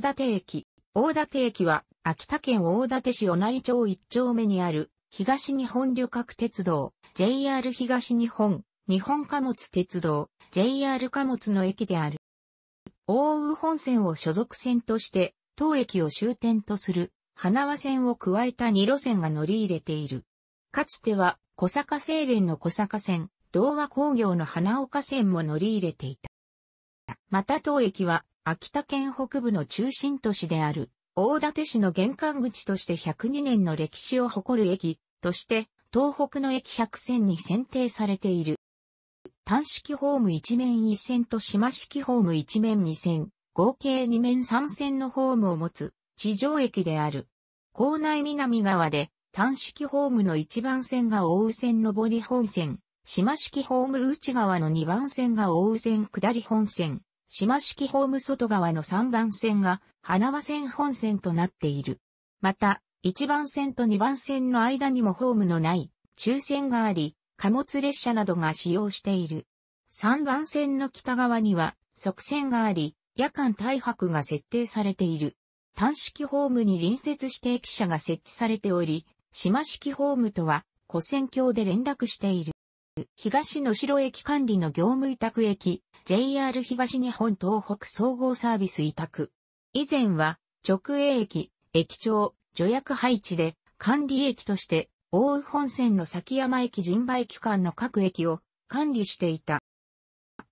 大館駅。大館駅は、秋田県大館市小成町1丁目にある、東日本旅客鉄道、JR 東日本、日本貨物鉄道、JR 貨物の駅である。大宇本線を所属線として、当駅を終点とする、花輪線を加えた2路線が乗り入れている。かつては、小坂精錬の小坂線、童和工業の花岡線も乗り入れていた。また当駅は、秋田県北部の中心都市である、大館市の玄関口として102年の歴史を誇る駅として、東北の駅100選に選定されている。単式ホーム1面1線と島式ホーム1面2線、合計2面3線のホームを持つ地上駅である。校内南側で単式ホームの1番線が大宇線上り本線、島式ホーム内側の2番線が大宇線下り本線、島式ホーム外側の3番線が、花輪線本線となっている。また、1番線と2番線の間にもホームのない、中線があり、貨物列車などが使用している。3番線の北側には、側線があり、夜間大白が設定されている。単式ホームに隣接して駅舎が設置されており、島式ホームとは、古線橋で連絡している。東野城駅管理の業務委託駅、JR 東日本東北総合サービス委託。以前は、直営駅、駅長、助役配置で、管理駅として、大宇本線の崎山駅人馬駅間の各駅を管理していた。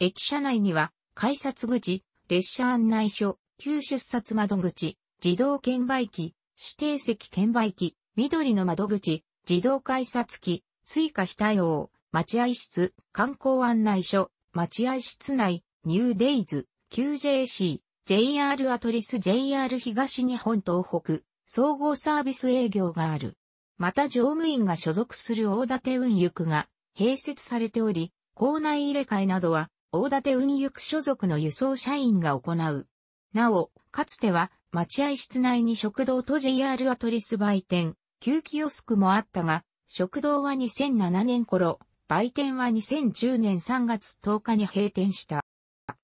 駅舎内には、改札口、列車案内所、旧出札窓口、自動券売機、指定席券売機、緑の窓口、自動改札機、スイカ非対応、待合室、観光案内所、待合室内、ニューデイズ、QJC、JR アトリス JR 東日本東北、総合サービス営業がある。また乗務員が所属する大館運輸区が併設されており、校内入れ替えなどは大館運輸区所属の輸送社員が行う。なお、かつては待合室内に食堂と JR アトリス売店、旧キオスクもあったが、食堂は2007年頃、売店は2010年3月10日に閉店した。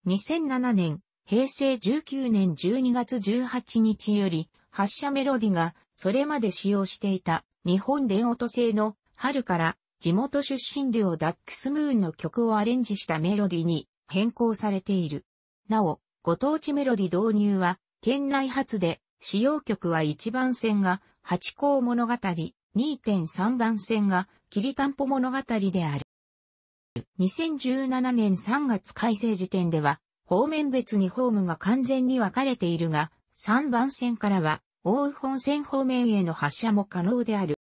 2007年、平成19年12月18日より、発車メロディが、それまで使用していた、日本電音製の、春から、地元出身デュオダックスムーンの曲をアレンジしたメロディに、変更されている。なお、ご当地メロディ導入は、県内初で、使用曲は一番線が、八甲物語、2.3番線が、霧担たんぽ物語である。2017年3月改正時点では、方面別にホームが完全に分かれているが、3番線からは、大宇本線方面への発車も可能である。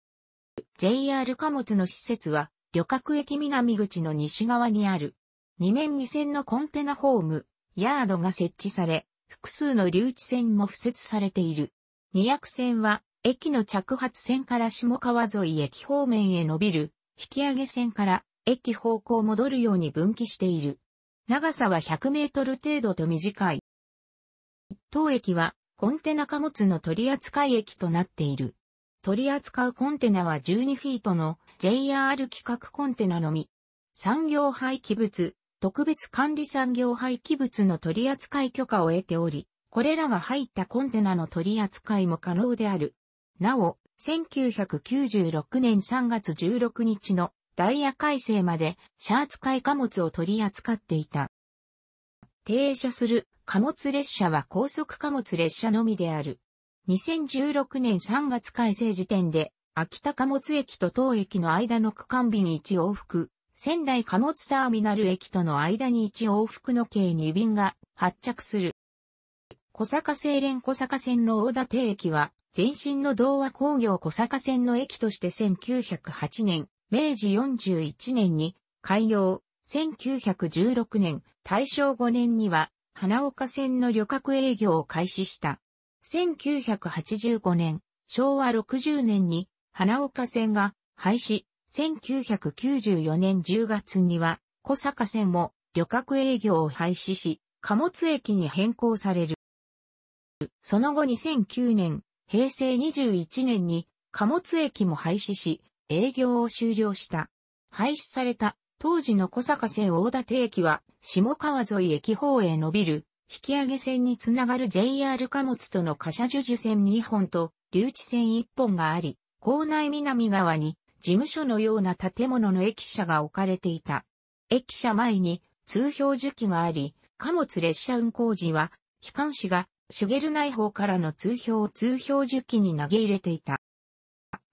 JR 貨物の施設は、旅客駅南口の西側にある。2面2線のコンテナホーム、ヤードが設置され、複数の留置線も付設されている。200線は、駅の着発線から下川沿い駅方面へ伸びる、引き上げ線から駅方向戻るように分岐している。長さは100メートル程度と短い。当駅はコンテナ貨物の取扱駅となっている。取り扱うコンテナは12フィートの JR 企画コンテナのみ。産業廃棄物、特別管理産業廃棄物の取扱許可を得ており、これらが入ったコンテナの取扱いも可能である。なお、1996年3月16日のダイヤ改正までシャーツ海貨物を取り扱っていた。停車する貨物列車は高速貨物列車のみである。2016年3月改正時点で、秋田貨物駅と当駅の間の区間便1往復、仙台貨物ターミナル駅との間に1往復の計2便が発着する。小坂西連小坂線の大館駅は、前身の童話工業小坂線の駅として1908年、明治41年に開業、1916年、大正5年には、花岡線の旅客営業を開始した。1985年、昭和60年に、花岡線が廃止、1994年10月には、小坂線も旅客営業を廃止し、貨物駅に変更される。その後2009年、平成21年に貨物駅も廃止し、営業を終了した。廃止された当時の小坂線大館駅は下川沿い駅方へ伸びる引き上げ線につながる JR 貨物との貨車樹樹線2本と留置線1本があり、校内南側に事務所のような建物の駅舎が置かれていた。駅舎前に通標樹木があり、貨物列車運行時は機関士がシュゲル内法からの通票を通票受期に投げ入れていた。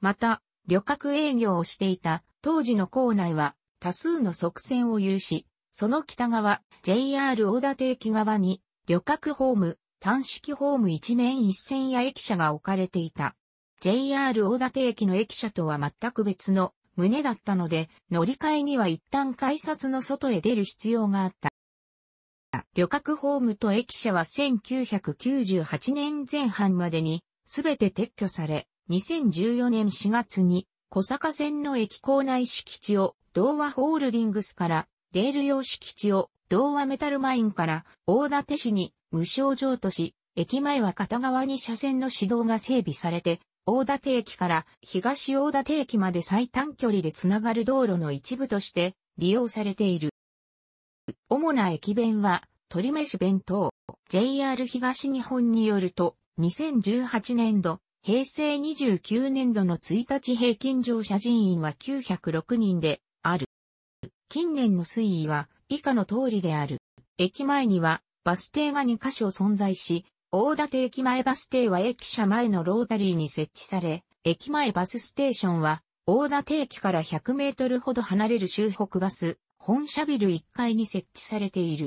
また、旅客営業をしていた当時の校内は多数の側線を有し、その北側、JR 大館駅側に旅客ホーム、単式ホーム一面一線や駅舎が置かれていた。JR 大館駅の駅舎とは全く別の胸だったので、乗り換えには一旦改札の外へ出る必要があった。旅客ホームと駅舎は1998年前半までにすべて撤去され、2014年4月に小坂線の駅構内敷地を童話ホールディングスからレール用敷地を童話メタルマインから大館市に無償譲渡し、駅前は片側に車線の指導が整備されて、大館駅から東大館駅まで最短距離でつながる道路の一部として利用されている。主な駅弁は、鳥飯弁当、JR 東日本によると、2018年度、平成29年度の1日平均乗車人員は906人である。近年の推移は以下の通りである。駅前にはバス停が2カ所存在し、大館駅前バス停は駅舎前のロータリーに設置され、駅前バスステーションは大館駅から100メートルほど離れる州北バス本社ビル1階に設置されている。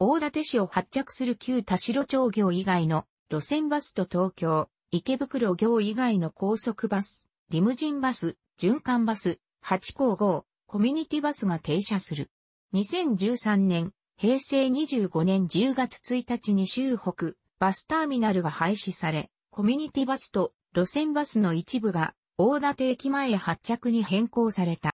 大館市を発着する旧田代町業以外の路線バスと東京、池袋業以外の高速バス、リムジンバス、循環バス、八甲号、コミュニティバスが停車する。2013年、平成25年10月1日に州北、バスターミナルが廃止され、コミュニティバスと路線バスの一部が大館駅前発着に変更された。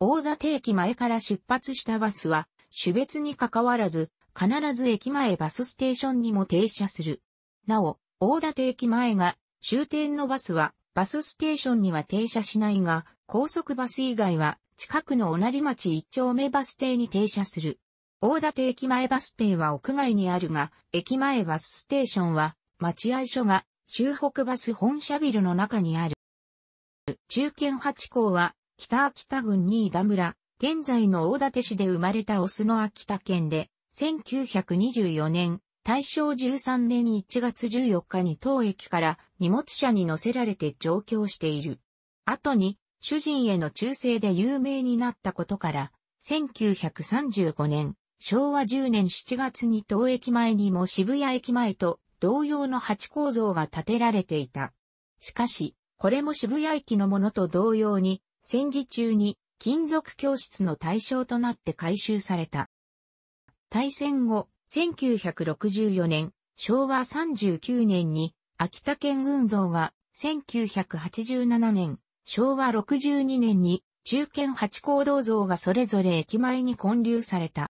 大館駅前から出発したバスは種別に関わらず、必ず駅前バスステーションにも停車する。なお、大館駅前が終点のバスはバスステーションには停車しないが、高速バス以外は近くの同成町一丁目バス停に停車する。大館駅前バス停は屋外にあるが、駅前バスステーションは待合所が中北バス本社ビルの中にある。中堅八校は北秋田郡新田村、現在の大館市で生まれたオスの秋田県で、1924年、大正13年1月14日に当駅から荷物車に乗せられて上京している。後に、主人への忠誠で有名になったことから、1935年、昭和10年7月に当駅前にも渋谷駅前と同様の八構造が建てられていた。しかし、これも渋谷駅のものと同様に、戦時中に金属教室の対象となって回収された。大戦後、1964年、昭和39年に、秋田県群像が、1987年、昭和62年に、中堅八甲動像がそれぞれ駅前に建立された。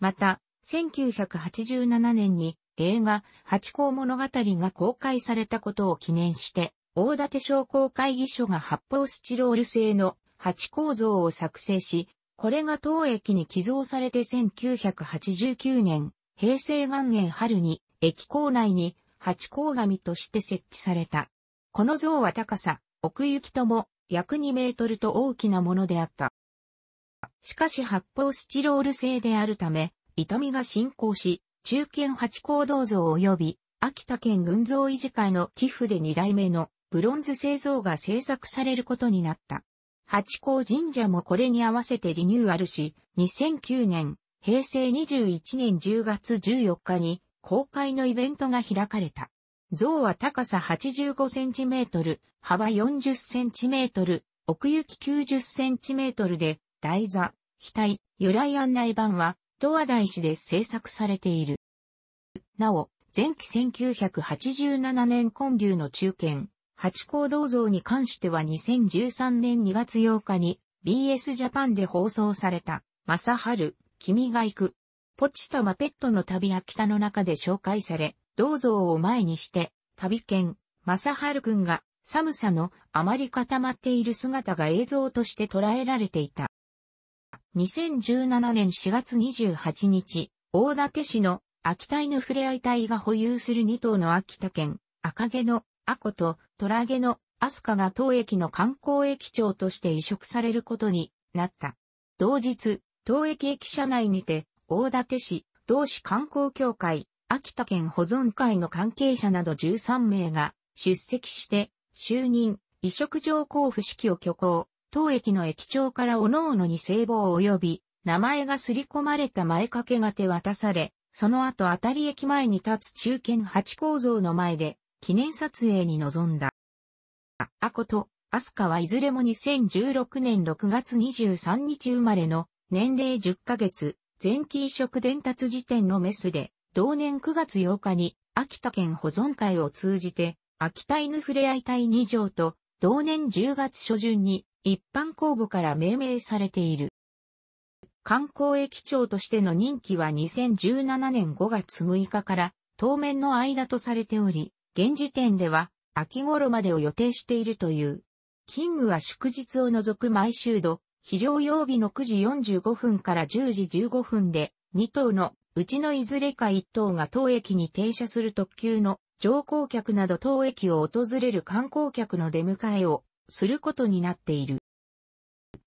また、1987年に映画八甲物語が公開されたことを記念して、大館商工会議所が発泡スチロール製の8構造を作成し、これが当駅に寄贈されて1989年、平成元年春に、駅構内に八甲紙として設置された。この像は高さ、奥行きとも約2メートルと大きなものであった。しかし発泡スチロール製であるため、痛みが進行し、中堅八甲銅像及び、秋田県群像維持会の寄付で2代目のブロンズ製造が制作されることになった。八甲神社もこれに合わせてリニューアルし、2009年、平成21年10月14日に公開のイベントが開かれた。像は高さ85センチメートル、幅40センチメートル、奥行き90センチメートルで、台座、額、由来案内板は、東和大師で制作されている。なお、前期1987年混流の中堅、八甲銅像に関しては2013年2月8日に BS ジャパンで放送された、マサハル、君が行く。ポチとマペットの旅秋田の中で紹介され、銅像を前にして、旅犬、マサハルくんが寒さのあまり固まっている姿が映像として捉えられていた。2017年4月28日、大館市の秋田犬ふれあい隊が保有する2頭の秋田県赤毛のアコとトラゲのアスカが当駅の観光駅長として移植されることになった。同日、当駅駅舎内にて、大館市、同市観光協会、秋田県保存会の関係者など13名が出席して、就任、移植状交付式を挙行、当駅の駅長から各々に聖望及び、名前が刷り込まれた前掛けが手渡され、その後当たり駅前に立つ中堅八構造の前で、記念撮影に臨んだ。アコとアスカはいずれも2016年6月23日生まれの年齢10ヶ月、前期移植伝達時点のメスで、同年9月8日に秋田県保存会を通じて、秋田犬ふれあい隊2条と、同年10月初旬に一般公募から命名されている。観光駅長としての任期は2017年5月6日から当面の間とされており、現時点では秋頃までを予定しているという。勤務は祝日を除く毎週度、肥料曜日の9時45分から10時15分で、2頭のうちのいずれか1頭が当駅に停車する特急の乗降客など当駅を訪れる観光客の出迎えをすることになっている。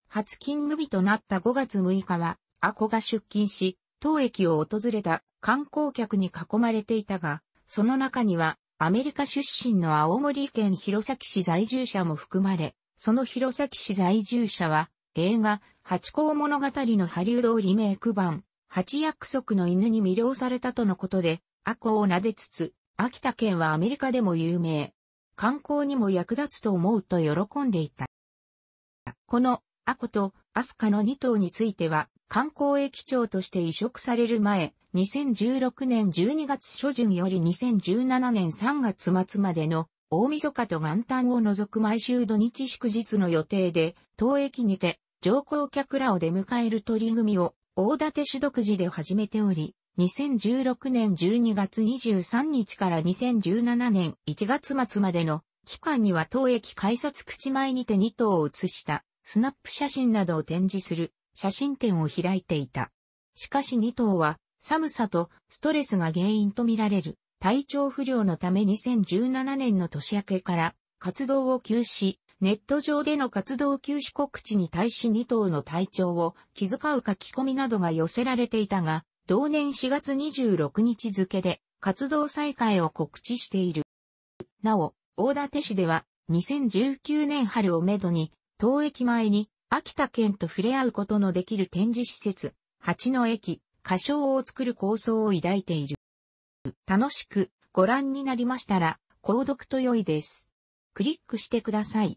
初勤務日となった5月6日は、アコが出勤し、当駅を訪れた観光客に囲まれていたが、その中にはアメリカ出身の青森県弘前市在住者も含まれ、その弘前市在住者は、映画、八甲物語のハリウッドリメイク版、八約束の犬に魅了されたとのことで、アコを撫でつつ、秋田県はアメリカでも有名。観光にも役立つと思うと喜んでいた。このアコとアスカの2頭については、観光駅長として移植される前、2016年12月初旬より2017年3月末までの大晦日と元旦を除く毎週土日祝日の予定で、当駅にて乗降客らを出迎える取り組みを大館市独自で始めており、2016年12月23日から2017年1月末までの期間には当駅改札口前にて2頭を写したスナップ写真などを展示する写真展を開いていた。しかし2頭は寒さとストレスが原因とみられる体調不良のため2017年の年明けから活動を休止、ネット上での活動休止告知に対し2頭の体調を気遣う書き込みなどが寄せられていたが、同年4月26日付で活動再開を告知している。なお、大館市では2019年春をめどに、当駅前に秋田県と触れ合うことのできる展示施設、八の駅、歌唱を作る構想を抱いている。楽しくご覧になりましたら、購読と良いです。クリックしてください。